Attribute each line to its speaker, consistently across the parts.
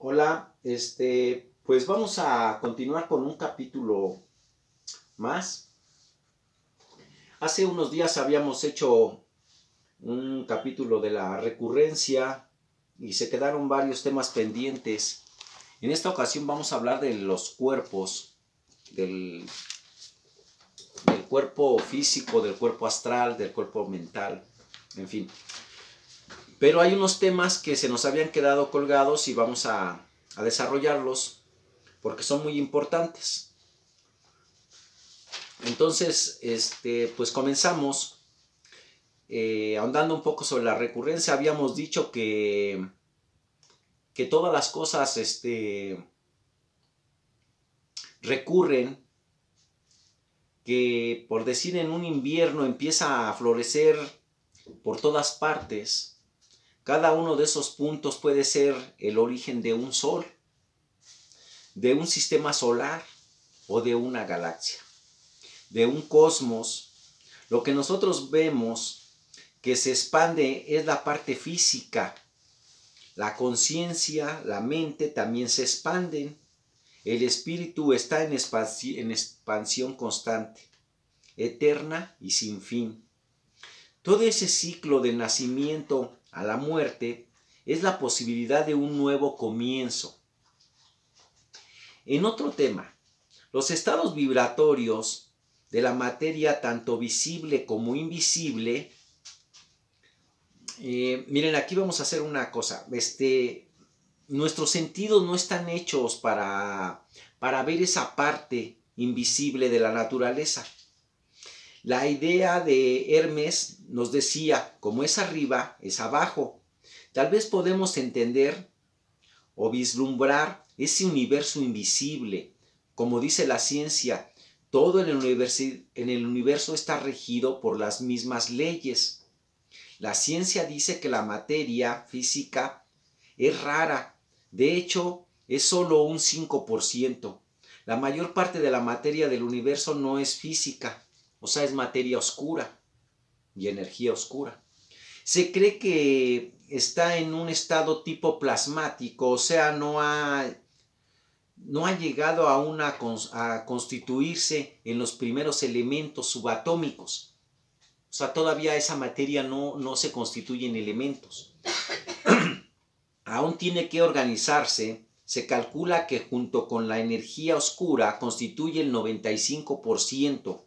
Speaker 1: Hola, este, pues vamos a continuar con un capítulo más. Hace unos días habíamos hecho un capítulo de la recurrencia y se quedaron varios temas pendientes. En esta ocasión vamos a hablar de los cuerpos, del, del cuerpo físico, del cuerpo astral, del cuerpo mental, en fin. Pero hay unos temas que se nos habían quedado colgados y vamos a, desarrollarlos porque son muy importantes. Entonces, este, pues comenzamos eh, ahondando un poco sobre la recurrencia. Habíamos dicho que, que todas las cosas este, recurren, que por decir en un invierno empieza a florecer por todas partes cada uno de esos puntos puede ser el origen de un sol, de un sistema solar o de una galaxia, de un cosmos. Lo que nosotros vemos que se expande es la parte física. La conciencia, la mente también se expanden. El espíritu está en, expansión constante, eterna y sin fin. Todo ese ciclo de nacimiento, a la muerte es la posibilidad de un nuevo comienzo. En otro tema, los estados vibratorios de la materia tanto visible como invisible, eh, miren, aquí vamos a hacer una cosa, este, nuestros sentidos no están hechos para, para ver esa parte invisible de la naturaleza. La idea de Hermes nos decía, como es arriba, es abajo. Tal vez podemos entender o vislumbrar ese universo invisible. Como dice la ciencia, todo en el, universo, el universo está regido por las mismas leyes. La ciencia dice que la materia física es rara. De hecho, es solo un 5%. La mayor parte de la materia del universo no es física. O sea, es materia oscura y energía oscura. Se cree que está en un estado tipo plasmático, o sea, no ha, no ha llegado a, una, a constituirse en los primeros elementos subatómicos. O sea, todavía esa materia no, no se constituye en elementos. Aún tiene que organizarse. Se calcula que junto con la energía oscura constituye el 95%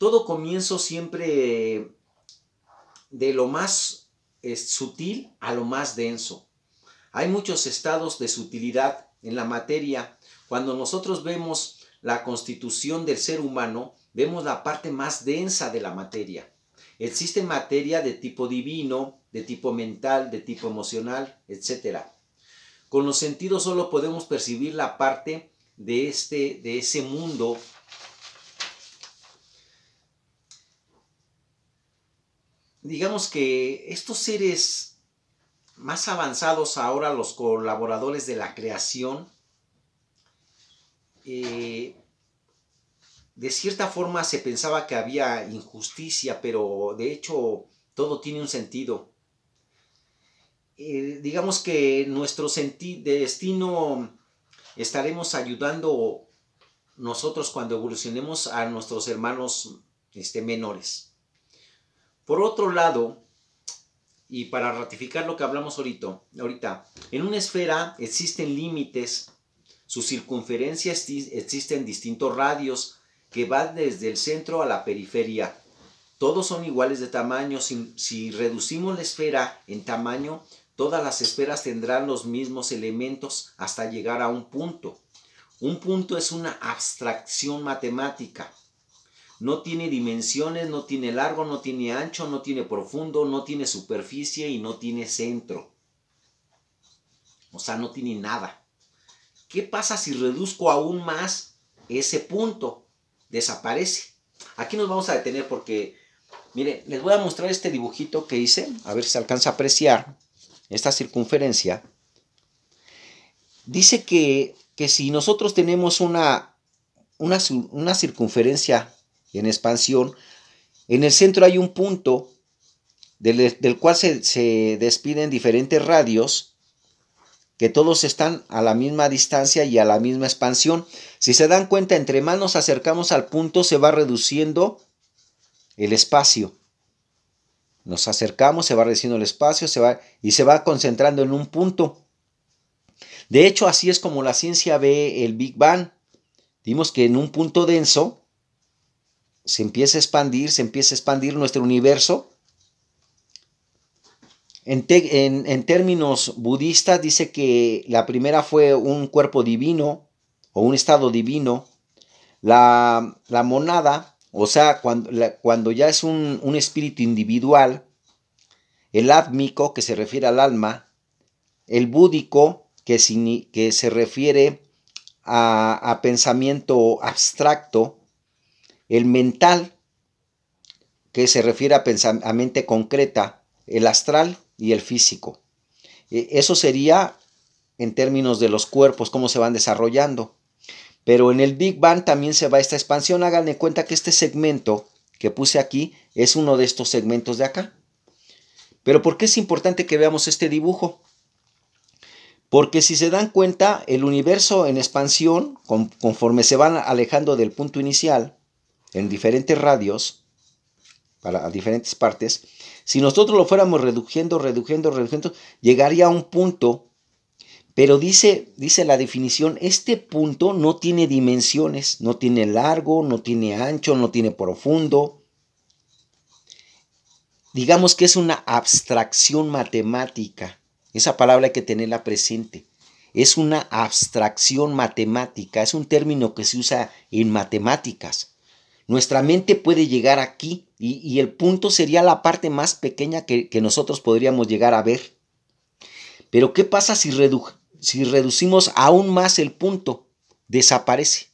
Speaker 1: todo comienzo siempre de lo más eh, sutil a lo más denso. Hay muchos estados de sutilidad en la materia. Cuando nosotros vemos la constitución del ser humano, vemos la parte más densa de la materia. Existe materia de tipo divino, de tipo mental, de tipo emocional, etc. Con los sentidos solo podemos percibir la parte de, este, de ese mundo digamos que estos seres más avanzados ahora, los colaboradores de la creación, eh, de cierta forma se pensaba que había injusticia, pero de hecho todo tiene un sentido. Eh, digamos que nuestro de destino estaremos ayudando nosotros cuando evolucionemos a nuestros hermanos este, menores. Por otro lado, y para ratificar lo que hablamos ahorita, ahorita en una esfera existen límites, su circunferencia existen distintos radios que van desde el centro a la periferia. Todos son iguales de tamaño. si reducimos la esfera en tamaño, todas las esferas tendrán los mismos elementos hasta llegar a un punto. Un punto es una abstracción matemática. No tiene dimensiones, no tiene largo, no tiene ancho, no tiene profundo, no tiene superficie y no tiene centro. O sea, no tiene nada. ¿Qué pasa si reduzco aún más ese punto? Desaparece. Aquí nos vamos a detener porque, mire, les voy a mostrar este dibujito que hice, a ver si se alcanza a apreciar esta circunferencia. Dice que, si nosotros tenemos una, una, una circunferencia en expansión. En el centro hay un punto del, cual se, despiden diferentes radios que todos están a la misma distancia y a la misma expansión. Si se dan cuenta, entre más nos acercamos al punto, se va reduciendo el espacio. Nos acercamos, se va reduciendo el espacio se va, y se va concentrando en un punto. De hecho, así es como la ciencia ve el Big Bang. Dimos que en un punto denso se empieza a expandir, se empieza a expandir nuestro universo. En, términos budistas dice que la primera fue un cuerpo divino o un estado divino. La, monada, o sea, cuando, ya es un, espíritu individual, el átmico, que se refiere al alma, el búdico, que, que se refiere a pensamiento abstracto, el mental, que se refiere a, mente concreta, el astral y el físico. E, eso sería en términos de los cuerpos, cómo se van desarrollando. Pero en el Big Bang también se va esta expansión. Háganle cuenta que este segmento que puse aquí es uno de estos segmentos de acá. Pero ¿por qué es importante que veamos este dibujo? Porque si se dan cuenta, el universo en expansión, conforme se van alejando del punto inicial, en diferentes radios, para a diferentes partes, si nosotros lo fuéramos reduciendo, reduciendo, reduciendo, llegaría a un punto, pero dice, dice la definición, este punto no tiene dimensiones, no tiene largo, no tiene ancho, no tiene profundo. Digamos que es una abstracción matemática. Esa palabra hay que tenerla presente. Es una abstracción matemática, es un término que se usa en matemáticas. Nuestra mente puede llegar aquí y, el punto sería la parte más pequeña que, nosotros podríamos llegar a ver. Pero ¿qué pasa si, reducimos aún más el punto? Desaparece.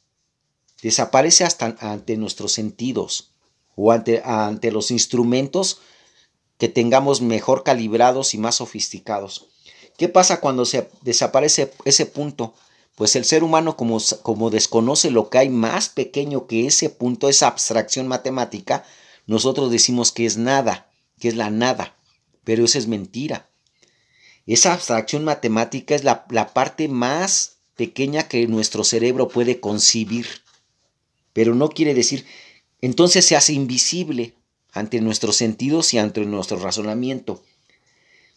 Speaker 1: Desaparece hasta ante nuestros sentidos o ante, ante los instrumentos que tengamos mejor calibrados y más sofisticados. ¿Qué pasa cuando se desaparece ese punto? Pues el ser humano como, desconoce lo que hay más pequeño que ese punto, esa abstracción matemática, nosotros decimos que es nada, que es la nada, pero eso es mentira. Esa abstracción matemática es la, la parte más pequeña que nuestro cerebro puede concibir, pero no quiere decir, entonces se hace invisible ante nuestros sentidos y ante nuestro razonamiento.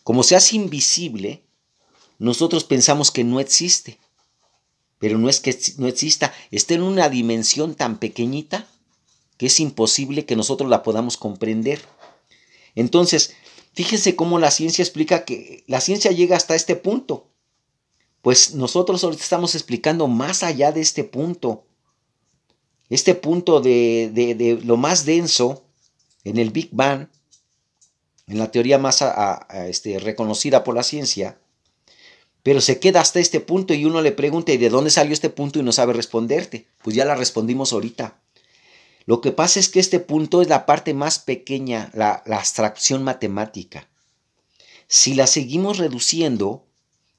Speaker 1: Como se hace invisible, nosotros pensamos que no existe pero no es que no exista, está en una dimensión tan pequeñita que es imposible que nosotros la podamos comprender. Entonces, fíjense cómo la ciencia explica que la ciencia llega hasta este punto. Pues nosotros ahorita estamos explicando más allá de este punto. Este punto de, de, de lo más denso en el Big Bang, en la teoría más este, reconocida por la ciencia, pero se queda hasta este punto y uno le pregunta, ¿y de dónde salió este punto? Y no sabe responderte. Pues ya la respondimos ahorita. Lo que pasa es que este punto es la parte más pequeña, la, abstracción matemática. Si la seguimos reduciendo,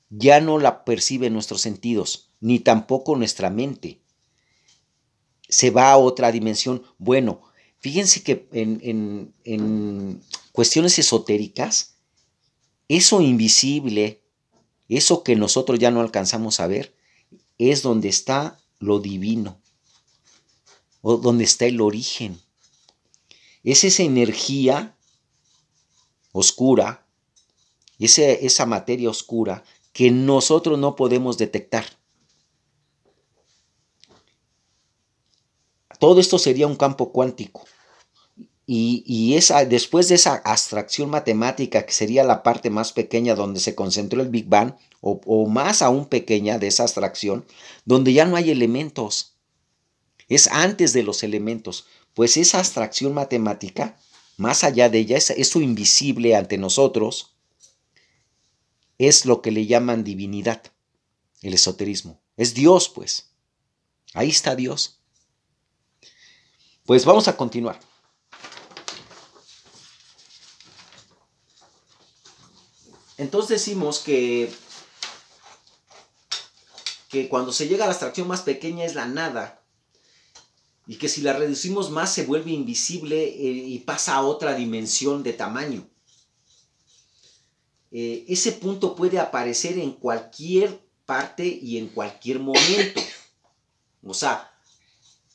Speaker 1: ya no la perciben nuestros sentidos, ni tampoco nuestra mente. Se va a otra dimensión. Bueno, fíjense que en, en, en cuestiones esotéricas, eso invisible eso que nosotros ya no alcanzamos a ver es donde está lo divino, o donde está el origen. Es esa energía oscura, esa materia oscura que nosotros no podemos detectar. Todo esto sería un campo cuántico. Y, esa, después de esa abstracción matemática, que sería la parte más pequeña donde se concentró el Big Bang, o, más aún pequeña de esa abstracción, donde ya no hay elementos, es antes de los elementos, pues esa abstracción matemática, más allá de ella, es eso invisible ante nosotros, es lo que le llaman divinidad, el esoterismo. Es Dios, pues. Ahí está Dios. Pues vamos a continuar. Entonces decimos que, que cuando se llega a la abstracción más pequeña es la nada, y que si la reducimos más se vuelve invisible eh, y pasa a otra dimensión de tamaño. Eh, ese punto puede aparecer en cualquier parte y en cualquier momento. O sea,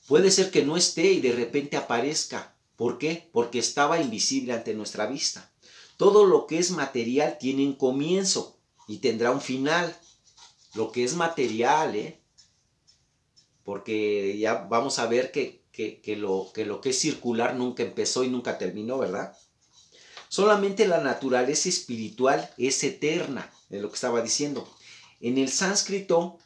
Speaker 1: puede ser que no esté y de repente aparezca. ¿Por qué? Porque estaba invisible ante nuestra vista. Todo lo que es material tiene un comienzo y tendrá un final. Lo que es material, ¿eh? Porque ya vamos a ver que, lo, que es circular nunca empezó y nunca terminó, ¿verdad? Solamente la naturaleza espiritual es eterna, es lo que estaba diciendo. En el sánscrito,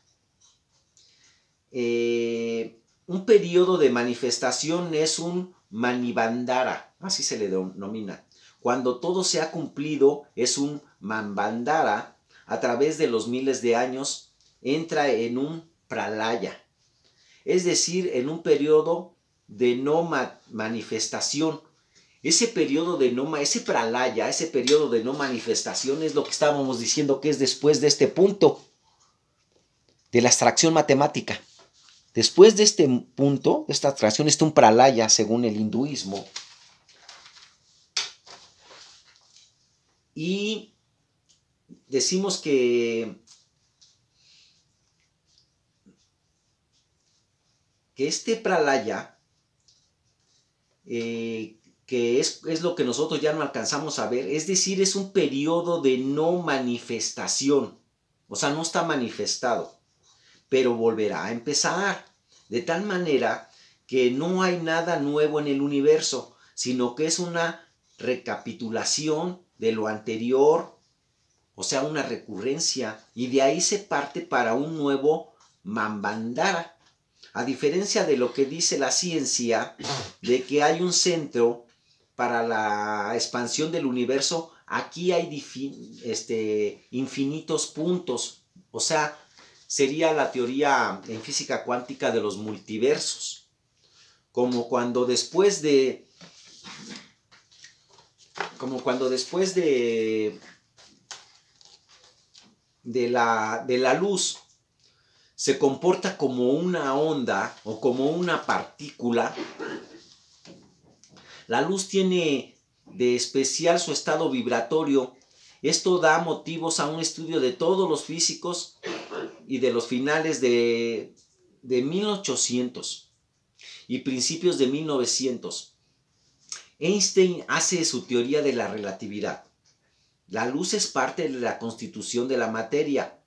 Speaker 1: eh, un periodo de manifestación es un manivandara, así se le denomina. Cuando todo se ha cumplido, es un mambandara, a través de los miles de años, entra en un pralaya, es decir, en un periodo de no manifestación. Ese periodo de no, ese pralaya, ese periodo de no manifestación es lo que estábamos diciendo que es después de este punto de la abstracción matemática. Después de este punto, esta abstracción, está un pralaya según el hinduismo, y decimos que, que este pralaya, eh, que es, es, lo que nosotros ya no alcanzamos a ver, es decir, es un periodo de no manifestación, o sea, no está manifestado, pero volverá a empezar, de tal manera que no hay nada nuevo en el universo, sino que es una recapitulación de lo anterior, o sea, una recurrencia, y de ahí se parte para un nuevo Mambandara. A diferencia de lo que dice la ciencia, de que hay un centro para la expansión del universo, aquí hay este, infinitos puntos, o sea, sería la teoría en física cuántica de los multiversos. Como cuando después de como cuando después de, de, la, luz se comporta como una onda o como una partícula, la luz tiene de especial su estado vibratorio. Esto da motivos a un estudio de todos los físicos y de los finales de, de 1800 y principios de 1900. Einstein hace su teoría de la relatividad. La luz es parte de la constitución de la materia,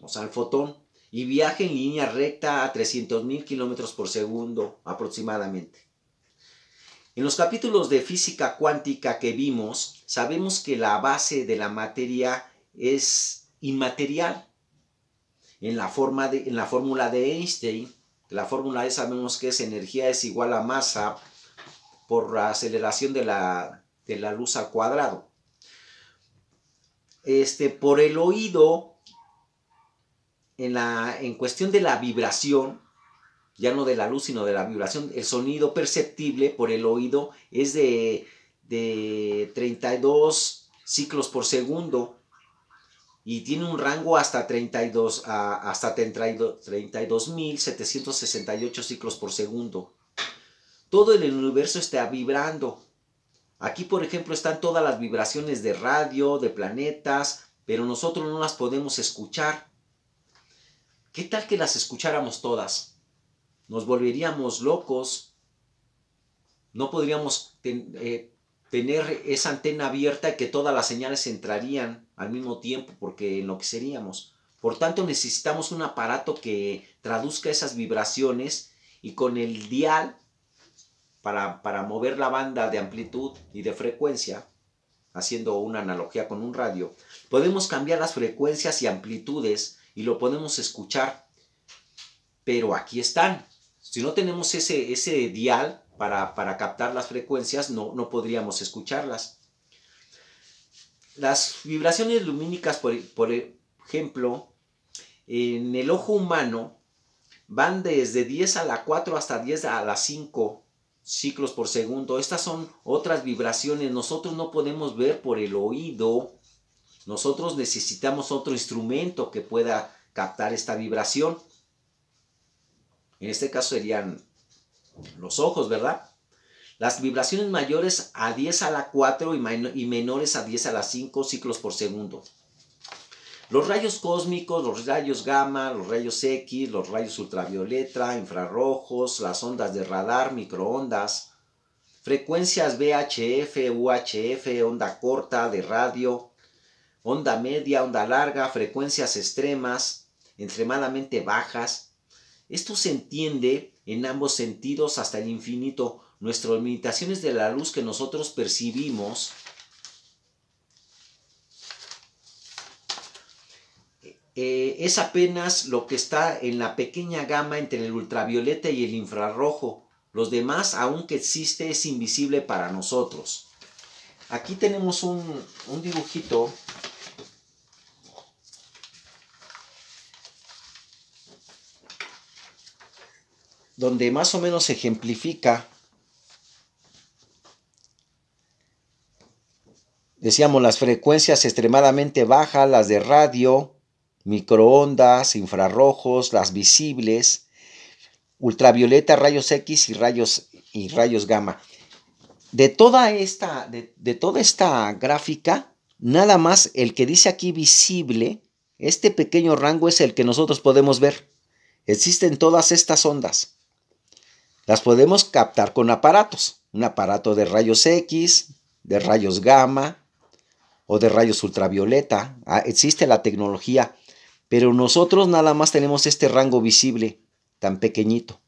Speaker 1: o sea, el fotón, y viaja en línea recta a 300.000 kilómetros por segundo aproximadamente. En los capítulos de física cuántica que vimos, sabemos que la base de la materia es inmaterial. En la, forma de, en la fórmula de Einstein, la fórmula de sabemos que es energía es igual a masa por la aceleración de la, luz al cuadrado. Este, por el oído, en, en cuestión de la vibración, ya no de la luz, sino de la vibración, el sonido perceptible por el oído es de, 32 ciclos por segundo y tiene un rango hasta 32 hasta 32.768 ciclos por segundo. Todo el universo está vibrando. Aquí, por ejemplo, están todas las vibraciones de radio, de planetas, pero nosotros no las podemos escuchar. ¿Qué tal que las escucháramos todas? Nos volveríamos locos. No podríamos eh, tener esa antena abierta y que todas las señales entrarían al mismo tiempo porque enloqueceríamos. Por tanto, necesitamos un aparato que traduzca esas vibraciones y con el dial para, mover la banda de amplitud y de frecuencia, haciendo una analogía con un radio, podemos cambiar las frecuencias y amplitudes y lo podemos escuchar. Pero aquí están. Si no tenemos ese, ese dial para, captar las frecuencias, no, podríamos escucharlas. Las vibraciones lumínicas, por, e, por ejemplo, en el ojo humano van desde 10 a la 4 hasta 10 a la 5 ciclos por segundo. Estas son otras vibraciones. Nosotros no podemos ver por el oído. Nosotros necesitamos otro instrumento que pueda captar esta vibración. En este caso serían los ojos, ¿verdad? Las vibraciones mayores a 10 a la 4 y, menores a 10 a la 5 ciclos por segundo. Los rayos cósmicos, los rayos gamma, los rayos X, los rayos ultravioleta, infrarrojos, las ondas de radar, microondas, frecuencias VHF, UHF, onda corta de radio, onda media, onda larga, frecuencias extremas, extremadamente bajas. Esto se entiende en ambos sentidos hasta el infinito. Nuestras limitaciones de la luz que nosotros percibimos Eh, es apenas lo que está en la pequeña gama entre el ultravioleta y el infrarrojo. Los demás, aunque existe, es invisible para nosotros. Aquí tenemos un, un dibujito donde más o menos ejemplifica, decíamos, las frecuencias extremadamente bajas, las de radio, microondas, infrarrojos, las visibles, ultravioleta, rayos X y rayos, y rayos gamma. De toda, esta, de, toda esta gráfica, nada más el que dice aquí visible, este pequeño rango es el que nosotros podemos ver. Existen todas estas ondas. Las podemos captar con aparatos. Un aparato de rayos X, de rayos gamma o de rayos ultravioleta. Ah, existe la tecnología pero nosotros nada más tenemos este rango visible tan pequeñito.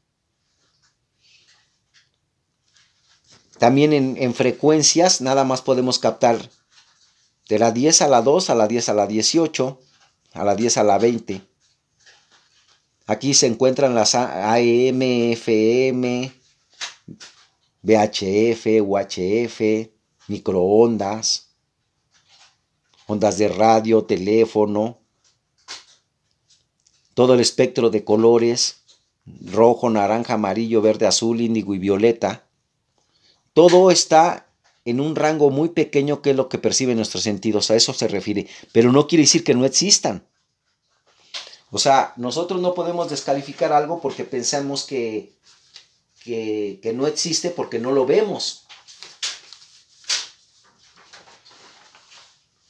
Speaker 1: También en, frecuencias nada más podemos captar de la 10 a la 2, a la 10 a la 18, a la 10 a la 20. Aquí se encuentran las AM, FM, VHF, UHF, microondas, ondas de radio, teléfono, todo el espectro de colores, rojo, naranja, amarillo, verde, azul, índigo y violeta, todo está en un rango muy pequeño que es lo que perciben nuestros sentidos, a eso se refiere, pero no quiere decir que no existan. O sea, nosotros no podemos descalificar algo porque pensamos que, que, que no existe porque no lo vemos.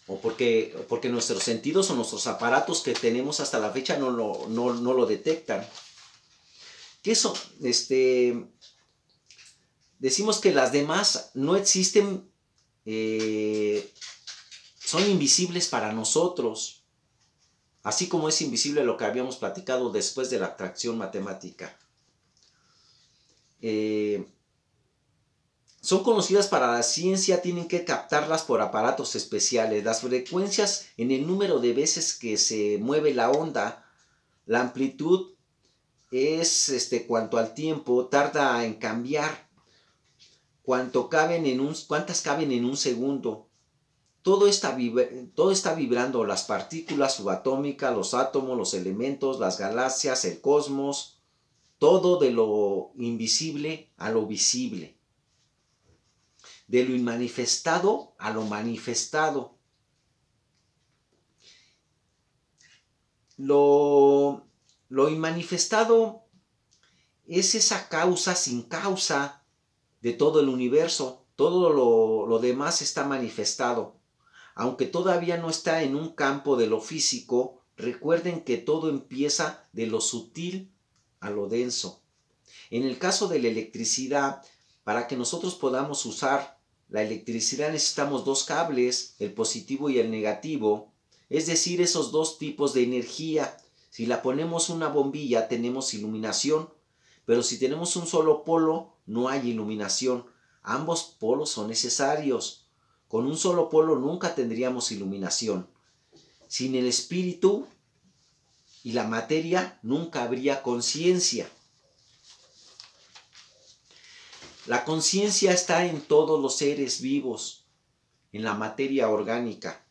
Speaker 1: o porque, porque nuestros sentidos o nuestros aparatos que tenemos hasta la fecha no lo, no, lo detectan. Que eso, este, decimos que las demás no existen, eh, son invisibles para nosotros, así como es invisible lo que habíamos platicado después de la atracción matemática. Eh, son conocidas para la ciencia, tienen que captarlas por aparatos especiales. Las frecuencias en el número de veces que se mueve la onda, la amplitud es este, cuanto al tiempo tarda en cambiar, caben en un, cuántas caben en un segundo. Todo está, todo está vibrando, las partículas subatómicas, los átomos, los elementos, las galaxias, el cosmos, todo de lo invisible a lo visible de lo inmanifestado a lo manifestado. Lo, inmanifestado es esa causa sin causa de todo el universo. Todo lo, lo demás está manifestado. Aunque todavía no está en un campo de lo físico, recuerden que todo empieza de lo sutil a lo denso. En el caso de la electricidad, para que nosotros podamos usar la electricidad necesitamos dos cables, el positivo y el negativo, es decir, esos dos tipos de energía. Si la ponemos una bombilla tenemos iluminación, pero si tenemos un solo polo no hay iluminación. Ambos polos son necesarios. Con un solo polo nunca tendríamos iluminación. Sin el espíritu y la materia nunca habría conciencia. La conciencia está en todos los seres vivos, en la materia orgánica,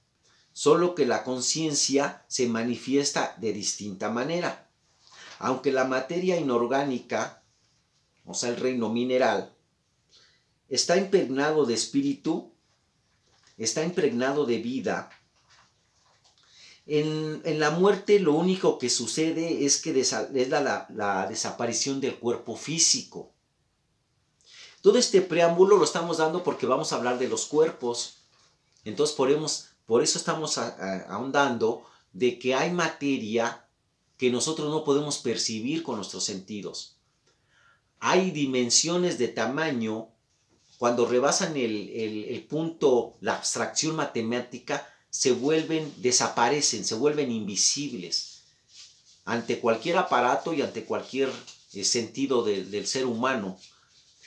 Speaker 1: solo que la conciencia se manifiesta de distinta manera. Aunque la materia inorgánica, o sea, el reino mineral, está impregnado de espíritu, está impregnado de vida, en, la muerte lo único que sucede es que es la desaparición del cuerpo físico. Todo este preámbulo lo estamos dando porque vamos a hablar de los cuerpos. Entonces por eso estamos ahondando de que hay materia que nosotros no podemos percibir con nuestros sentidos. Hay dimensiones de tamaño, cuando rebasan el, punto, la abstracción matemática, se vuelven, desaparecen, se vuelven invisibles ante cualquier aparato y ante cualquier eh, sentido del ser humano.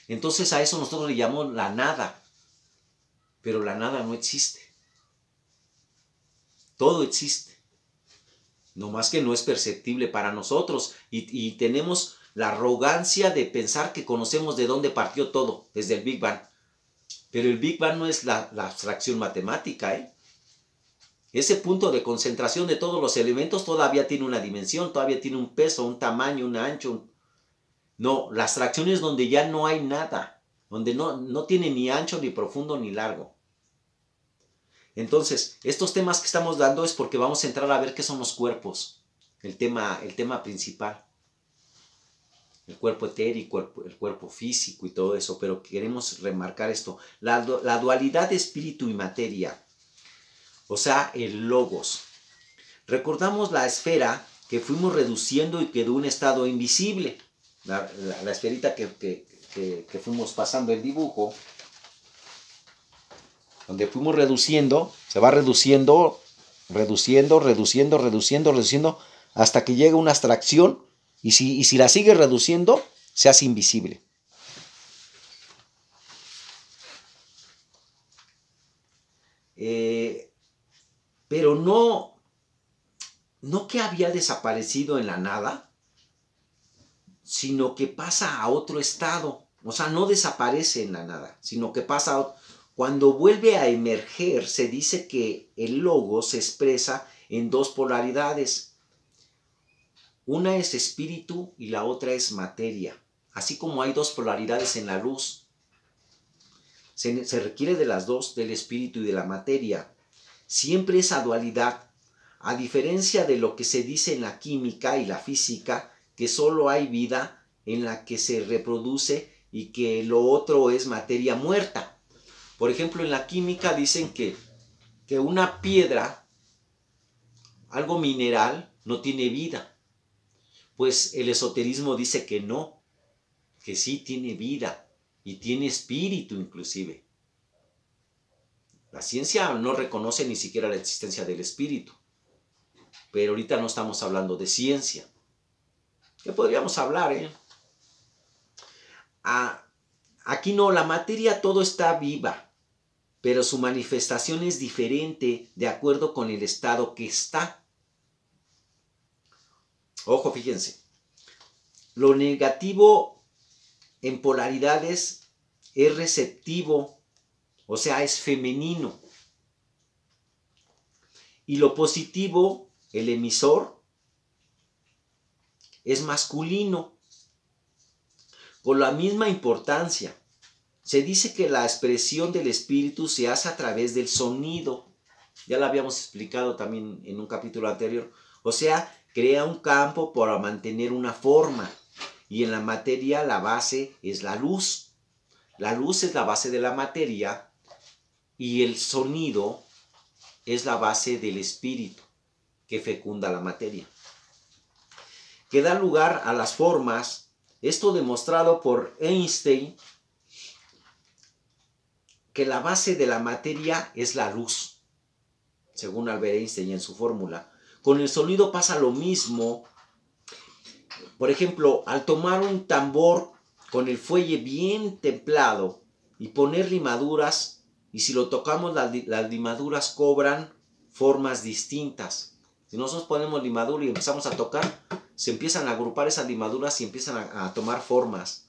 Speaker 1: Entonces a eso nosotros le llamamos la nada, pero la nada no existe. Todo existe, no más que no es perceptible para nosotros y, tenemos la arrogancia de pensar que conocemos de dónde partió todo, desde el Big Bang. Pero el Big Bang no es la, abstracción matemática, ¿eh? Ese punto de concentración de todos los elementos todavía tiene una dimensión, todavía tiene un peso, un tamaño, un ancho, un, no, las tracciones donde ya no hay nada, donde no, no tiene ni ancho, ni profundo, ni largo. Entonces, estos temas que estamos dando es porque vamos a entrar a ver qué son los cuerpos, el tema, el tema principal. El cuerpo etérico, el, el cuerpo físico y todo eso, pero queremos remarcar esto, la, la dualidad de espíritu y materia, o sea, el logos. Recordamos la esfera que fuimos reduciendo y quedó un estado invisible la, la, esferita que, fuimos pasando el dibujo, donde fuimos reduciendo, se va reduciendo, reduciendo, reduciendo, reduciendo, reduciendo, hasta que llega una abstracción y si, si la sigue reduciendo, se hace invisible. Eh, pero no, no que había desaparecido en la nada, sino que pasa a otro estado. O sea, no desaparece en la nada, sino que pasa a Cuando vuelve a emerger, se dice que el logo se expresa en dos polaridades. Una es espíritu y la otra es materia. Así como hay dos polaridades en la luz. Se, se requiere de las dos, del espíritu y de la materia. Siempre esa dualidad. A diferencia de lo que se dice en la química y la física, que solo hay vida en la que se reproduce y que lo otro es materia muerta. Por ejemplo, en la química dicen que, que una piedra, algo mineral, no tiene vida. Pues el esoterismo dice que no, que sí tiene vida y tiene espíritu inclusive. La ciencia no reconoce ni siquiera la existencia del espíritu, pero ahorita no estamos hablando de ciencia ¿Qué podríamos hablar. ¿eh? Ah, aquí no, la materia todo está viva, pero su manifestación es diferente de acuerdo con el estado que está. Ojo, fíjense. Lo negativo en polaridades es receptivo, o sea, es femenino. Y lo positivo, el emisor, es masculino, con la misma importancia. Se dice que la expresión del espíritu se hace a través del sonido. Ya lo habíamos explicado también en un capítulo anterior. O sea, crea un campo para mantener una forma. Y en la materia la base es la luz. La luz es la base de la materia y el sonido es la base del espíritu que fecunda la materia que da lugar a las formas, esto demostrado por Einstein, que la base de la materia es la luz, según Albert Einstein en su fórmula. Con el sonido pasa lo mismo. Por ejemplo, al tomar un tambor con el fuelle bien templado y poner limaduras, y si lo tocamos las, limaduras cobran formas distintas. Si nosotros ponemos limadura y empezamos a tocar, se empiezan a agrupar esas limaduras y empiezan a, tomar formas.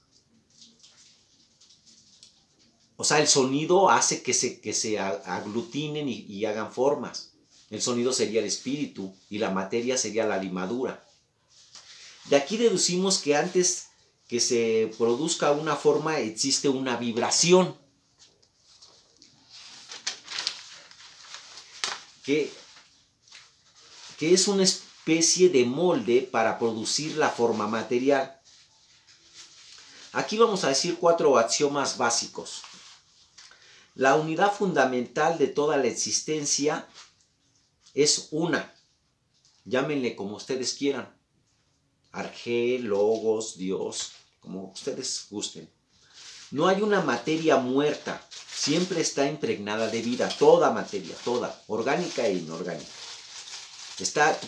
Speaker 1: O sea, el sonido hace que se, que aglutinen y, hagan formas. El sonido sería el espíritu y la materia sería la limadura. De aquí deducimos que antes que se produzca una forma existe una vibración. Que, que es un espíritu especie de molde para producir la forma material. Aquí vamos a decir cuatro axiomas básicos. La unidad fundamental de toda la existencia es una. Llámenle como ustedes quieran. Arge, logos, Dios, como ustedes gusten. No hay una materia muerta. Siempre está impregnada de vida. Toda materia, toda, orgánica e inorgánica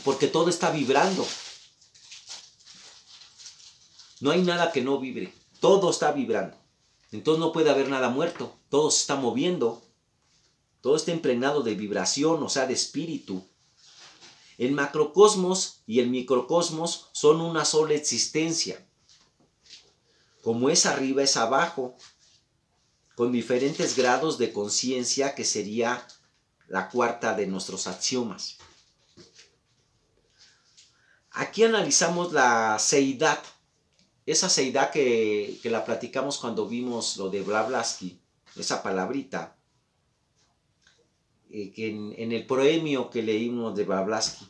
Speaker 1: porque todo está vibrando. No hay nada que no vibre. Todo está vibrando. Entonces no puede haber nada muerto. Todo se está moviendo. Todo está impregnado de vibración, o sea, de espíritu. El macrocosmos y el microcosmos son una sola existencia. Como es arriba, es abajo, con diferentes grados de conciencia que sería la cuarta de nuestros axiomas. Aquí analizamos la seidad, esa seidad que, la platicamos cuando vimos lo de Blavatsky, esa palabrita, eh, en, el proemio que leímos de Blavatsky.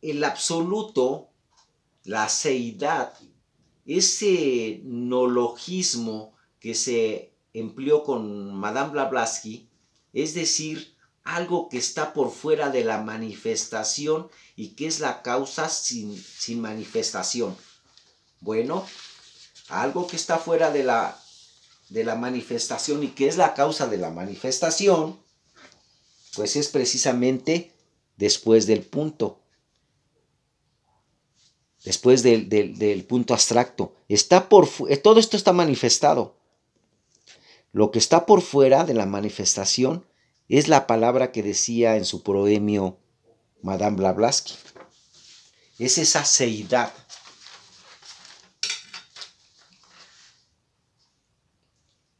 Speaker 1: El absoluto, la seidad, ese nologismo que se empleó con Madame Blavatsky, es decir, algo que está por fuera de la manifestación y que es la causa sin, manifestación. Bueno, algo que está fuera de la, de la manifestación y que es la causa de la manifestación, pues es precisamente después del punto, después del, punto abstracto. Está por, eh, todo esto está manifestado. Lo que está por fuera de la manifestación es la palabra que decía en su proemio Madame Blavatsky. Es esa seidad.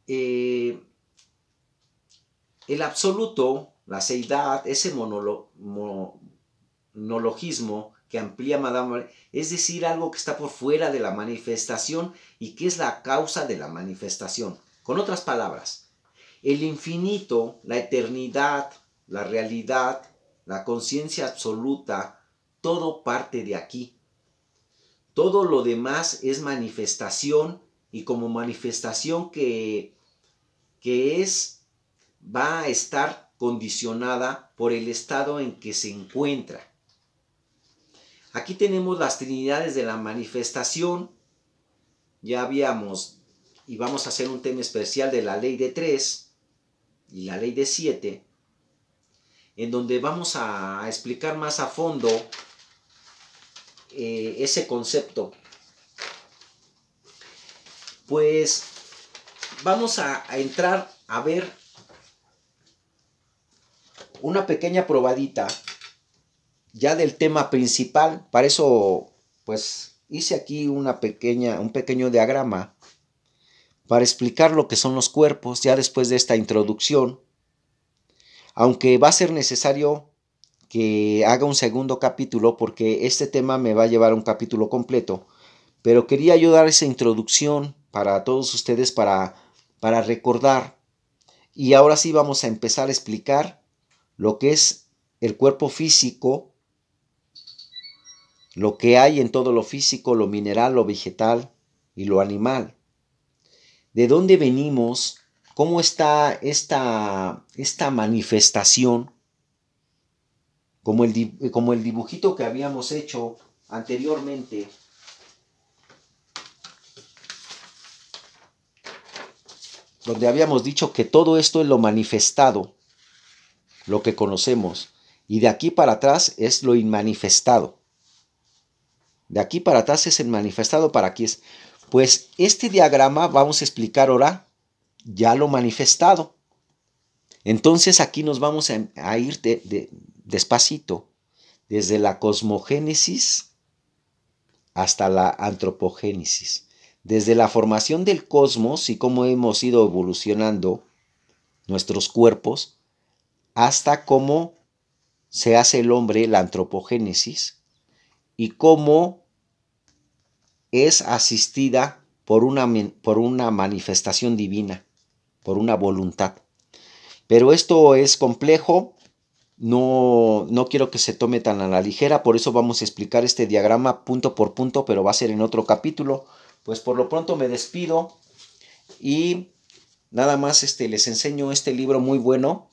Speaker 1: Eh, el absoluto, la seidad, ese monologismo que amplía Madame, es decir, algo que está por fuera de la manifestación y que es la causa de la manifestación. Con otras palabras, el infinito, la eternidad, la realidad, la conciencia absoluta, todo parte de aquí. Todo lo demás es manifestación y como manifestación que, que es, va a estar condicionada por el estado en que se encuentra. Aquí tenemos las trinidades de la manifestación. Ya habíamos, y vamos a hacer un tema especial de la ley de tres y la ley de 7, en donde vamos a explicar más a fondo eh, ese concepto. Pues vamos a, a entrar a ver una pequeña probadita ya del tema principal. Para eso, pues hice aquí una pequeña, un pequeño diagrama para explicar lo que son los cuerpos ya después de esta introducción, aunque va a ser necesario que haga un segundo capítulo porque este tema me va a llevar un capítulo completo, pero quería ayudar esa introducción para todos ustedes para, para recordar y ahora sí vamos a empezar a explicar lo que es el cuerpo físico, lo que hay en todo lo físico, lo mineral, lo vegetal y lo animal de dónde venimos, cómo está esta, manifestación, como el, como el dibujito que habíamos hecho anteriormente. donde habíamos dicho que todo esto es lo manifestado, lo que conocemos, y de aquí para atrás es lo inmanifestado. De aquí para atrás es el manifestado para aquí es. Pues este diagrama vamos a explicar ahora ya lo manifestado. Entonces aquí nos vamos a, ir despacito, desde la cosmogénesis hasta la antropogénesis, desde la formación del cosmos y cómo hemos ido evolucionando nuestros cuerpos, hasta cómo se hace el hombre, la antropogénesis, y cómo es asistida por una, por una manifestación divina, por una voluntad. Pero esto es complejo, no, quiero que se tome tan a la ligera, por eso vamos a explicar este diagrama punto por punto, pero va a ser en otro capítulo. Pues por lo pronto me despido y nada más este, les enseño este libro muy bueno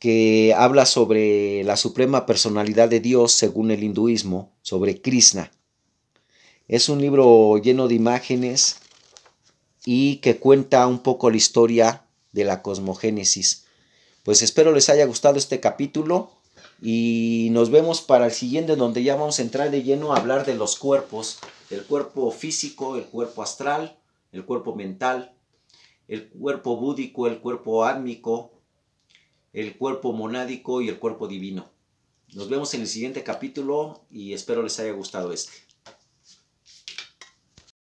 Speaker 1: que habla sobre la suprema personalidad de Dios según el hinduismo, sobre Krishna. Es un libro lleno de imágenes y que cuenta un poco la historia de la cosmogénesis. Pues espero les haya gustado este capítulo y nos vemos para el siguiente donde ya vamos a entrar de lleno a hablar de los cuerpos, el cuerpo físico, el cuerpo astral, el cuerpo mental, el cuerpo búdico, el cuerpo átmico, el cuerpo monádico y el cuerpo divino. Nos vemos en el siguiente capítulo y espero les haya gustado este.